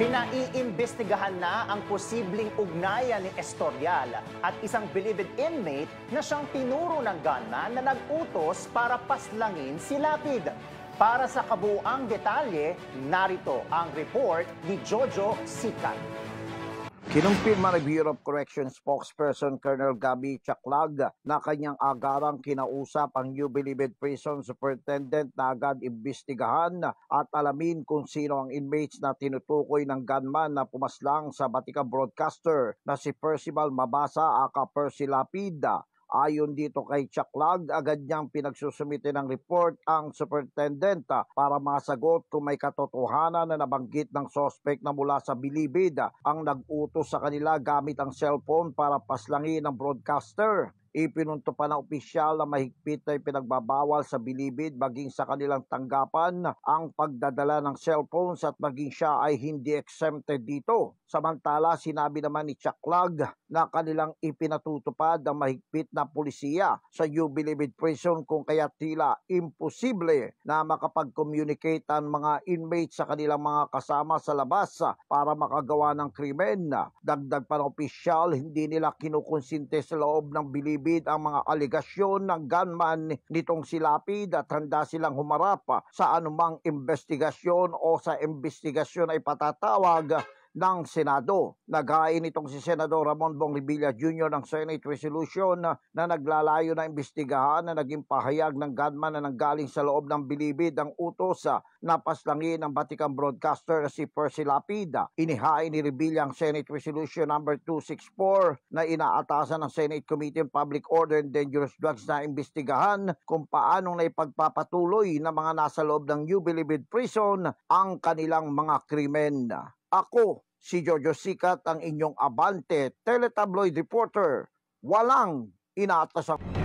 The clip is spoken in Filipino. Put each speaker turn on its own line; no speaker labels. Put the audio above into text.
Pinaiimbestigahan na ang posibleng ugnayan ni Estorial at isang believed inmate na siyang tinuro ng gunman na nag-utos para paslangin si Lapid. Para sa kabuang detalye, narito ang report ni Jojo Sikat.
Kinumpirma ng Bureau of Corrections spokesperson Colonel Gabi Chaklag na kanyang agarang kinausap ang New Bilibid Prison Superintendent na agad imbestigahan at alamin kung sino ang inmates na tinutukoy ng gunman na pumaslang sa Batika broadcaster na si Percival Mabasa aka Percy Lapid Ayon dito kay Chaklag, agad niyang pinagsusumite ng report ang superintendent para masagot kung may katotohanan na nabanggit ng sospek na mula sa Bilibid ang nag-utos sa kanila gamit ang cellphone para paslangin ng broadcaster. Ipinunto pa ng opisyal na mahigpit na pinagbabawal sa bilibid maging sa kanilang tanggapan ang pagdadala ng cellphones at maging siya ay hindi exempted dito. Samantala, sinabi naman ni Chaklag na kanilang ipinatutupad ang mahigpit na pulisiya sa Jubilibid Prison kung kaya tila imposible na makapag-communicate ang mga inmates sa kanilang mga kasama sa labas para makagawa ng krimen. Dagdag pa ng opisyal, hindi nila kinukonsinte sa loob ng bilibid ang mga aligasyon ng gunman nitong silapid at handa silang humarap sa anumang investigasyon o sa investigasyon ay patatawag ng Senado. Naghain itong si Senador Ramon Bongrevilla Jr. ng Senate Resolution na naglalayo na imbestigahan na naging pahayag ng gunman na nanggaling sa loob ng bilibid ang utos na paslangin ng Batikang broadcaster na si Percy Lapida. Inihain ni Revilla ang Senate Resolution number no. 264 na inaatasan ng Senate Committee on Public Order and Dangerous Drugs na imbestigahan kung paanong naipagpapatuloy ng mga nasa loob ng New Bilibid Prison ang kanilang mga krimen. Ako, si Jojo Sikat, ang inyong abante, teletabloid reporter. Walang inaatasang...